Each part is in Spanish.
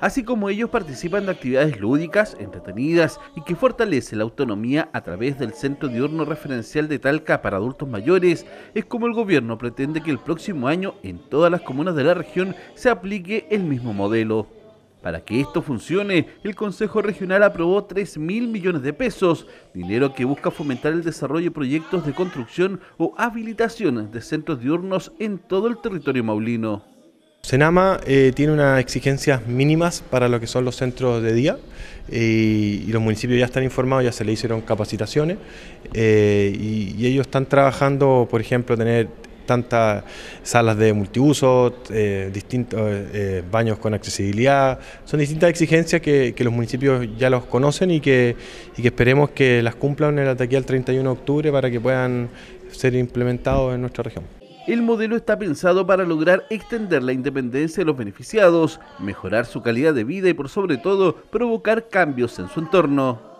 así como ellos participan de actividades lúdicas, entretenidas y que fortalece la autonomía a través del Centro Diurno Referencial de Talca para adultos mayores, es como el gobierno pretende que el próximo año en todas las comunas de la región se aplique el mismo modelo. Para que esto funcione, el Consejo Regional aprobó 3 mil millones de pesos, dinero que busca fomentar el desarrollo de proyectos de construcción o habilitación de centros diurnos en todo el territorio maulino. Senama eh, tiene unas exigencias mínimas para lo que son los centros de día eh, y los municipios ya están informados, ya se le hicieron capacitaciones eh, y, ellos están trabajando, por ejemplo, tener tantas salas de multiuso, distintos baños con accesibilidad, son distintas exigencias que, los municipios ya los conocen y que, esperemos que las cumplan en el al 31 de octubre para que puedan ser implementados en nuestra región. El modelo está pensado para lograr extender la independencia de los beneficiados, mejorar su calidad de vida y por sobre todo provocar cambios en su entorno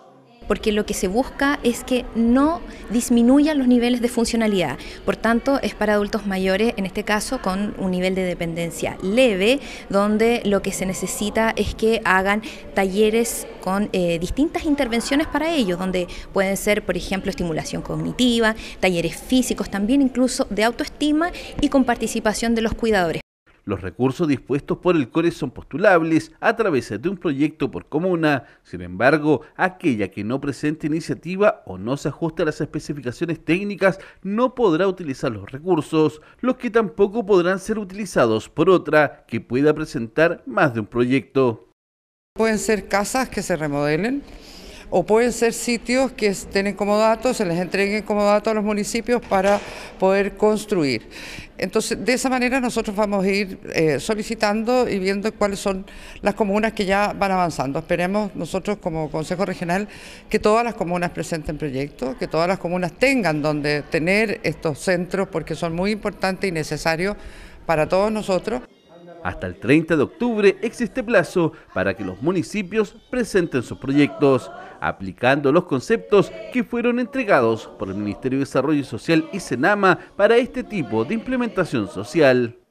porque lo que se busca es que no disminuyan los niveles de funcionalidad. Por tanto, es para adultos mayores, en este caso, con un nivel de dependencia leve, donde lo que se necesita es que hagan talleres con eh, distintas intervenciones para ellos, donde pueden ser, por ejemplo, estimulación cognitiva, talleres físicos, también incluso de autoestima y con participación de los cuidadores. Los recursos dispuestos por el CORE son postulables a través de un proyecto por comuna. Sin embargo, aquella que no presente iniciativa o no se ajuste a las especificaciones técnicas no podrá utilizar los recursos, los que tampoco podrán ser utilizados por otra que pueda presentar más de un proyecto. Pueden ser casas que se remodelen, o pueden ser sitios que estén como datos se les entreguen como datos a los municipios para poder construir. Entonces, de esa manera nosotros vamos a ir eh, solicitando y viendo cuáles son las comunas que ya van avanzando. Esperemos nosotros como Consejo Regional que todas las comunas presenten proyectos, que todas las comunas tengan donde tener estos centros porque son muy importantes y necesarios para todos nosotros. Hasta el 30 de octubre existe plazo para que los municipios presenten sus proyectos, aplicando los conceptos que fueron entregados por el Ministerio de Desarrollo Social y Senama para este tipo de implementación social.